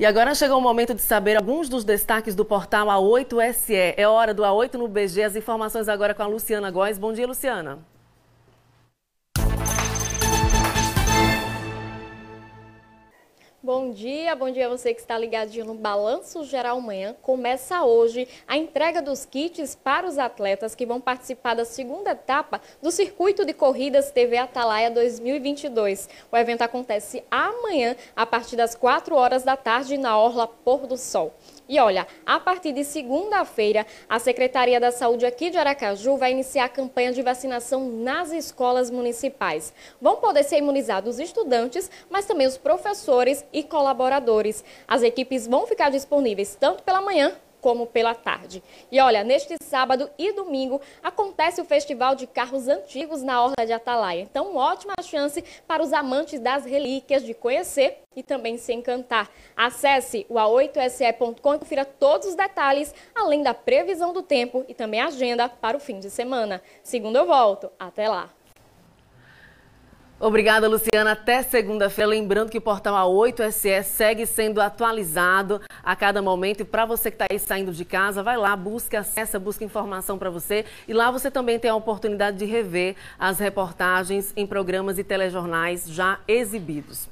E agora chegou o momento de saber alguns dos destaques do portal A8SE. É hora do A8 no BG. As informações agora com a Luciana Góes. Bom dia, Luciana. Bom dia, bom dia a você que está ligadinho no Balanço Geral Manhã. Começa hoje a entrega dos kits para os atletas que vão participar da segunda etapa do Circuito de Corridas TV Atalaia 2022. O evento acontece amanhã, a partir das 4 horas da tarde, na Orla Pôr do Sol. E olha, a partir de segunda-feira, a Secretaria da Saúde aqui de Aracaju vai iniciar a campanha de vacinação nas escolas municipais. Vão poder ser imunizados os estudantes, mas também os professores e colaboradores. As equipes vão ficar disponíveis tanto pela manhã como pela tarde. E olha, neste sábado e domingo acontece o Festival de Carros Antigos na Orla de Atalaia. Então, ótima chance para os amantes das relíquias de conhecer e também se encantar. Acesse o a8se.com e confira todos os detalhes, além da previsão do tempo e também a agenda para o fim de semana. Segundo eu volto, até lá! Obrigada, Luciana. Até segunda-feira. Lembrando que o portal A8SE segue sendo atualizado a cada momento. E para você que está aí saindo de casa, vai lá, busca, acessa, busca informação para você. E lá você também tem a oportunidade de rever as reportagens em programas e telejornais já exibidos.